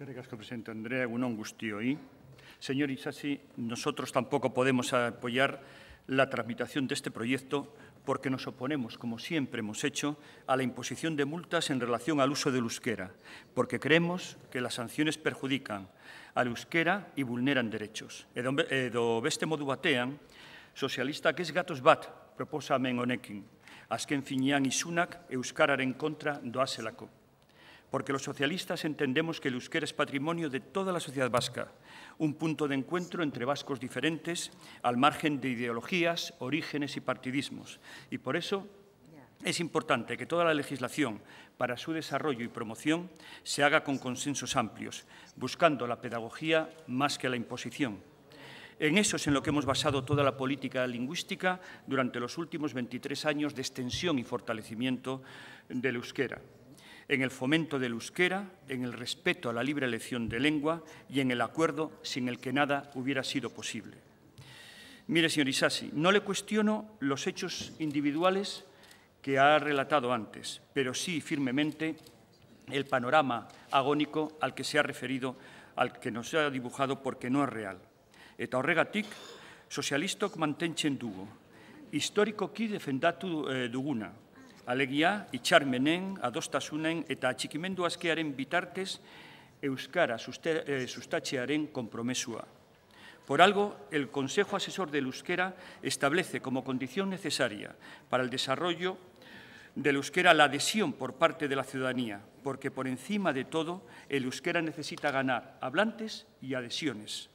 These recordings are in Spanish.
Gracias, presidente Andrea, angustio y ¿eh? Señor Isasi, nosotros tampoco podemos apoyar la tramitación de este proyecto porque nos oponemos, como siempre hemos hecho, a la imposición de multas en relación al uso del euskera, porque creemos que las sanciones perjudican al euskera y vulneran derechos. Edo, edo beste modu batean, que es Gatos bat proposamen honekin, azken finean isunak euskararen la doazelako porque los socialistas entendemos que el euskera es patrimonio de toda la sociedad vasca, un punto de encuentro entre vascos diferentes, al margen de ideologías, orígenes y partidismos. Y por eso es importante que toda la legislación para su desarrollo y promoción se haga con consensos amplios, buscando la pedagogía más que la imposición. En eso es en lo que hemos basado toda la política lingüística durante los últimos 23 años de extensión y fortalecimiento del euskera en el fomento del euskera, en el respeto a la libre elección de lengua y en el acuerdo sin el que nada hubiera sido posible. Mire, señor Isasi, no le cuestiono los hechos individuales que ha relatado antes, pero sí firmemente el panorama agónico al que se ha referido, al que nos ha dibujado porque no es real. Eta horregatik, chendugo, mantentzen que historikoki tu eh, duguna, Alegia, itxarmenen, adostasunen eta atxikimendu azkearen bitartez Euskara eh, sustatxearen kompromesua. Por algo, el Consejo Asesor del Euskera establece como condición necesaria para el desarrollo del euskera la adhesión por parte de la ciudadanía, porque por encima de todo el euskera necesita ganar hablantes y adhesiones.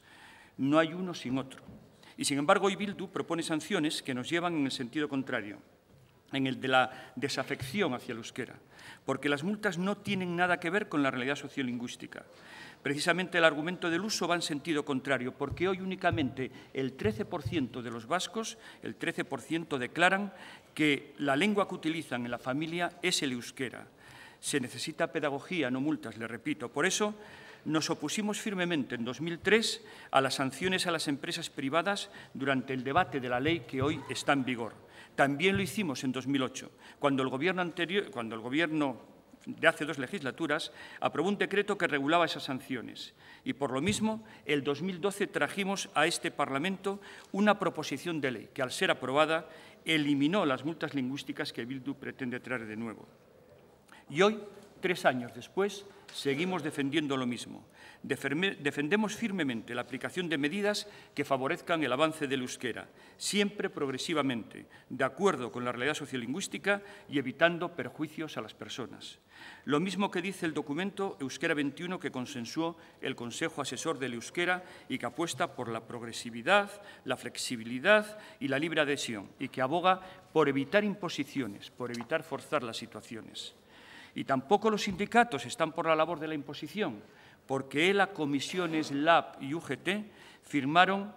No hay uno sin otro. Y sin embargo, hoy Bildu propone sanciones que nos llevan en el sentido contrario en el de la desafección hacia el euskera, porque las multas no tienen nada que ver con la realidad sociolingüística. Precisamente el argumento del uso va en sentido contrario, porque hoy únicamente el 13% de los vascos, el 13% declaran que la lengua que utilizan en la familia es el euskera. Se necesita pedagogía, no multas, le repito. Por eso, nos opusimos firmemente en 2003 a las sanciones a las empresas privadas durante el debate de la ley que hoy está en vigor. También lo hicimos en 2008, cuando el gobierno, de hace dos legislaturas aprobó un decreto que regulaba esas sanciones. Y por lo mismo, el 2012 trajimos a este Parlamento una proposición de ley que, al ser aprobada, eliminó las multas lingüísticas que Bildu pretende traer de nuevo. Y hoy Tres años después, seguimos defendiendo lo mismo. Defendemos firmemente la aplicación de medidas que favorezcan el avance del euskera, siempre progresivamente, de acuerdo con la realidad sociolingüística y evitando perjuicios a las personas. Lo mismo que dice el documento Euskera 21 que consensuó el Consejo Asesor del Euskera y que apuesta por la progresividad, la flexibilidad y la libre adhesión, y que aboga por evitar imposiciones, por evitar forzar las situaciones. Y tampoco los sindicatos están por la labor de la imposición, porque ELA, Comisiones, LAB y UGT firmaron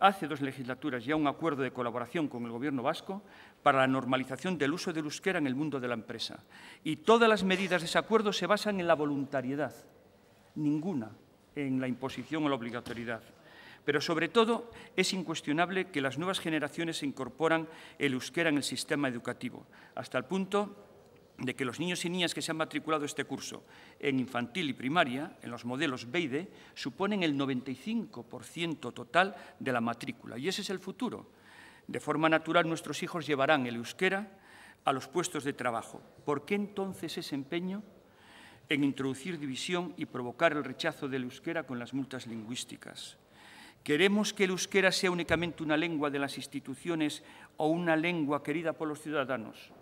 hace dos legislaturas ya un acuerdo de colaboración con el Gobierno vasco para la normalización del uso del euskera en el mundo de la empresa. Y todas las medidas de ese acuerdo se basan en la voluntariedad, ninguna en la imposición o la obligatoriedad. Pero sobre todo es incuestionable que las nuevas generaciones incorporan el euskera en el sistema educativo, hasta el punto de que los niños y niñas que se han matriculado este curso en infantil y primaria, en los modelos BEIDE, suponen el 95% total de la matrícula. Y ese es el futuro. De forma natural, nuestros hijos llevarán el euskera a los puestos de trabajo. ¿Por qué entonces ese empeño en introducir división y provocar el rechazo del euskera con las multas lingüísticas? ¿Queremos que el euskera sea únicamente una lengua de las instituciones o una lengua querida por los ciudadanos?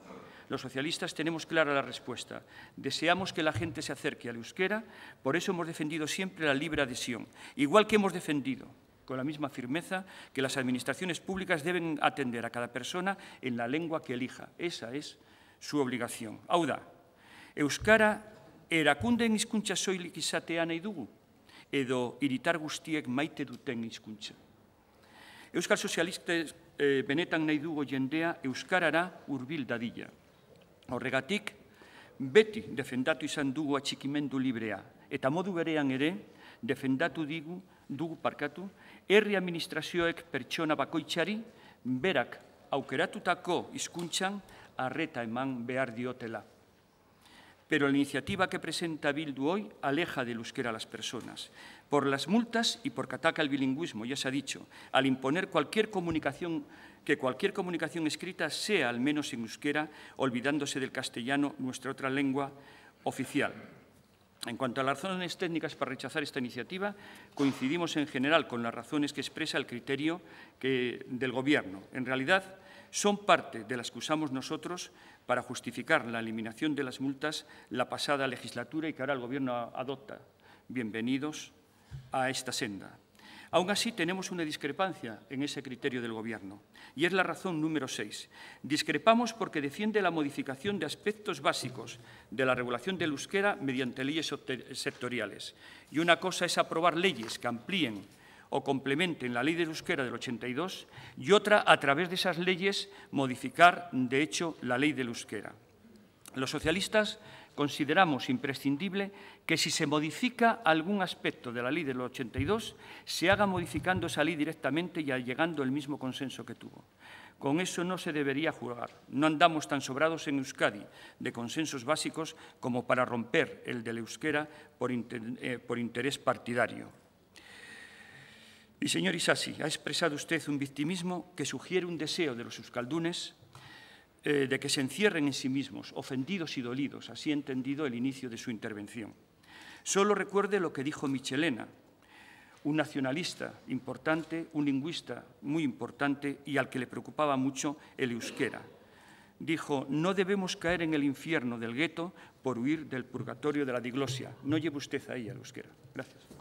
Los socialistas tenemos clara la respuesta. Deseamos que la gente se acerque al euskera, por eso hemos defendido siempre la libre adhesión, igual que hemos defendido con la misma firmeza que las administraciones públicas deben atender a cada persona en la lengua que elija. Esa es su obligación. ¡Auda! Euskara erakunden hizkuntza soilik izatea nahi edo iritar maite duten hizkuntza. Euskal Sozialistek eh, benetan nahi yendea jendea Euskarara hurbil Horregatik, beti defendatu izan dugu atxikimendu librea, eta modu berean ere, defendatu digu, dugu parkatu, herri administrazioek pertsona bakoitzari, berak aukeratutako izkuntzan arreta eman behar diotela. pero la iniciativa que presenta Bildu hoy aleja del euskera a las personas, por las multas y porque ataca el bilingüismo, ya se ha dicho, al imponer cualquier comunicación, que cualquier comunicación escrita sea al menos en euskera, olvidándose del castellano, nuestra otra lengua oficial. En cuanto a las razones técnicas para rechazar esta iniciativa, coincidimos en general con las razones que expresa el criterio del Gobierno. En realidad, son parte de las que usamos nosotros para justificar la eliminación de las multas la pasada legislatura y que ahora el Gobierno adopta. Bienvenidos a esta senda. Aún así, tenemos una discrepancia en ese criterio del Gobierno, y es la razón número seis. Discrepamos porque defiende la modificación de aspectos básicos de la regulación de euskera mediante leyes sectoriales. Y una cosa es aprobar leyes que amplíen o complementen la ley de euskera del 82 y otra a través de esas leyes modificar de hecho la ley de euskera. Los socialistas consideramos imprescindible que si se modifica algún aspecto de la ley del 82 se haga modificando esa ley directamente y llegando el mismo consenso que tuvo. Con eso no se debería jugar. No andamos tan sobrados en Euskadi de consensos básicos como para romper el del euskera por eh, interés partidario. Y señor Isasi, ha expresado usted un victimismo que sugiere un deseo de los euskaldunes eh, de que se encierren en sí mismos, ofendidos y dolidos, así entendido el inicio de su intervención. Solo recuerde lo que dijo Michelena, un nacionalista importante, un lingüista muy importante y al que le preocupaba mucho el euskera. Dijo, no debemos caer en el infierno del gueto por huir del purgatorio de la diglosia. No lleve usted ahí al euskera. Gracias.